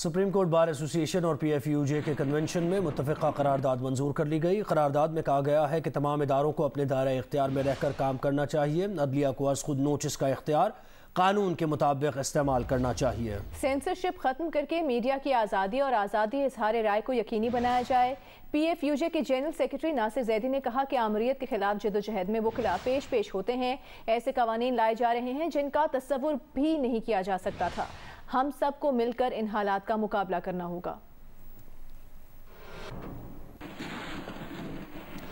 supreme Court Bar Association और P F U J K convention में मुतफ़ा करारदाद मंजूर कर ली गई करारदाद में कहा गया है कि तमाम इदारों को अपने दायरा इख्तियार में रहकर काम करना चाहिए अदलिया को खुद नोटिस का इख्तियार कानून के मुताबिक इस्तेमाल करना चाहिए सेंसरशिप ख़त्म करके मीडिया की आज़ादी और आज़ादी इजहार राय को यकीनी बनाया जाए पी एफ यू जे के जनरल सेक्रेटरी नासिर जैदी ने कहा कि आमरीत के खिलाफ जदोजहद में वो खिलाफ पेश पेश होते हैं ऐसे कवानीन लाए जा रहे हैं जिनका तस्वुर भी नहीं किया जा सकता था हम सबको मिलकर इन हालात का मुकाबला करना होगा